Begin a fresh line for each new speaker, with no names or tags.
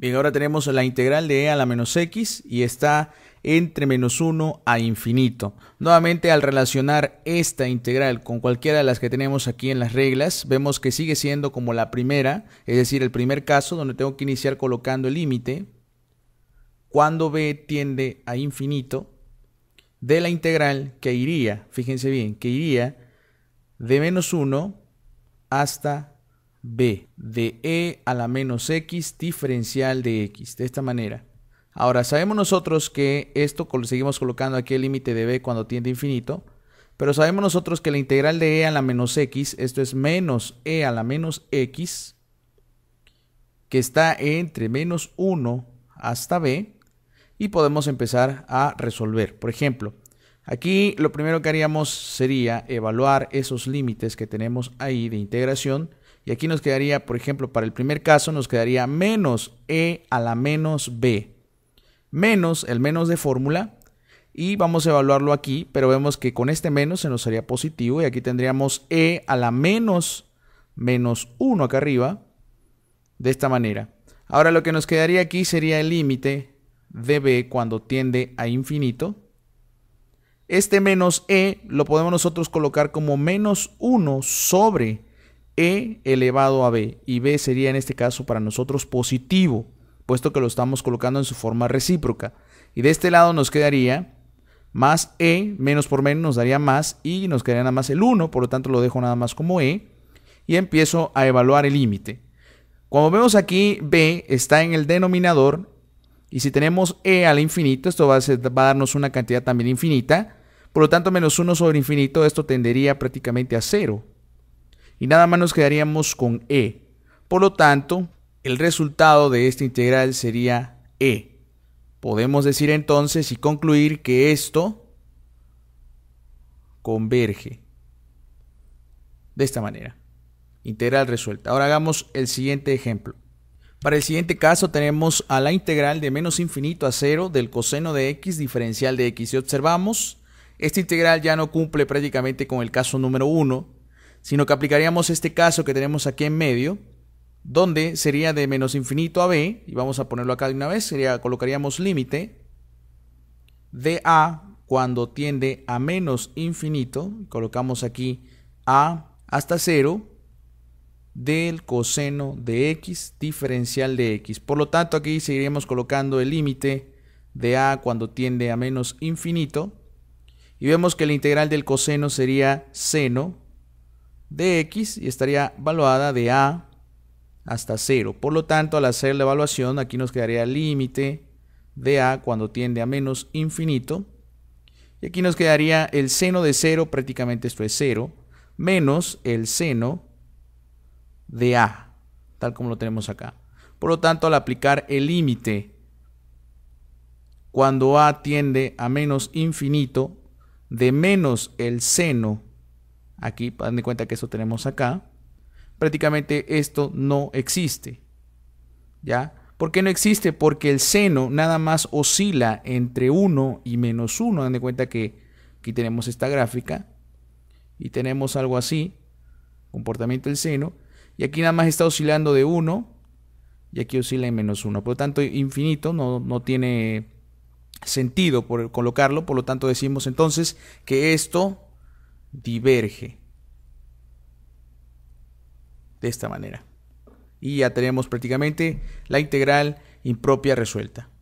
Bien, ahora tenemos la integral de e a la menos x y está entre menos 1 a infinito. Nuevamente al relacionar esta integral con cualquiera de las que tenemos aquí en las reglas, vemos que sigue siendo como la primera, es decir, el primer caso donde tengo que iniciar colocando el límite cuando b tiende a infinito de la integral que iría, fíjense bien, que iría de menos 1 hasta b de e a la menos x diferencial de x, de esta manera. Ahora, sabemos nosotros que esto seguimos colocando aquí el límite de b cuando tiende a infinito, pero sabemos nosotros que la integral de e a la menos x, esto es menos e a la menos x, que está entre menos 1 hasta b, y podemos empezar a resolver. Por ejemplo, aquí lo primero que haríamos sería evaluar esos límites que tenemos ahí de integración y aquí nos quedaría, por ejemplo, para el primer caso nos quedaría menos E a la menos B. Menos el menos de fórmula. Y vamos a evaluarlo aquí, pero vemos que con este menos se nos haría positivo. Y aquí tendríamos E a la menos menos 1 acá arriba. De esta manera. Ahora lo que nos quedaría aquí sería el límite de B cuando tiende a infinito. Este menos E lo podemos nosotros colocar como menos 1 sobre e elevado a b, y b sería en este caso para nosotros positivo, puesto que lo estamos colocando en su forma recíproca. Y de este lado nos quedaría más e, menos por menos nos daría más, y nos quedaría nada más el 1, por lo tanto lo dejo nada más como e, y empiezo a evaluar el límite. cuando vemos aquí, b está en el denominador, y si tenemos e al infinito, esto va a, va a darnos una cantidad también infinita, por lo tanto menos 1 sobre infinito, esto tendería prácticamente a 0 y nada más nos quedaríamos con E. Por lo tanto, el resultado de esta integral sería E. Podemos decir entonces y concluir que esto converge de esta manera. Integral resuelta. Ahora hagamos el siguiente ejemplo. Para el siguiente caso tenemos a la integral de menos infinito a cero del coseno de x diferencial de x. y observamos, esta integral ya no cumple prácticamente con el caso número 1, sino que aplicaríamos este caso que tenemos aquí en medio, donde sería de menos infinito a b, y vamos a ponerlo acá de una vez, sería, colocaríamos límite de a cuando tiende a menos infinito, colocamos aquí a hasta 0 del coseno de x diferencial de x. Por lo tanto, aquí seguiríamos colocando el límite de a cuando tiende a menos infinito, y vemos que la integral del coseno sería seno de X y estaría evaluada de A hasta 0. Por lo tanto, al hacer la evaluación, aquí nos quedaría el límite de A cuando tiende a menos infinito. Y aquí nos quedaría el seno de 0, prácticamente esto es 0, menos el seno de A, tal como lo tenemos acá. Por lo tanto, al aplicar el límite cuando A tiende a menos infinito, de menos el seno Aquí, dan de cuenta que esto tenemos acá. Prácticamente esto no existe. ¿Ya? ¿Por qué no existe? Porque el seno nada más oscila entre 1 y menos 1. Dan de cuenta que aquí tenemos esta gráfica y tenemos algo así, comportamiento del seno. Y aquí nada más está oscilando de 1 y aquí oscila en menos 1. Por lo tanto, infinito no, no tiene sentido por colocarlo. Por lo tanto, decimos entonces que esto diverge de esta manera. Y ya tenemos prácticamente la integral impropia resuelta.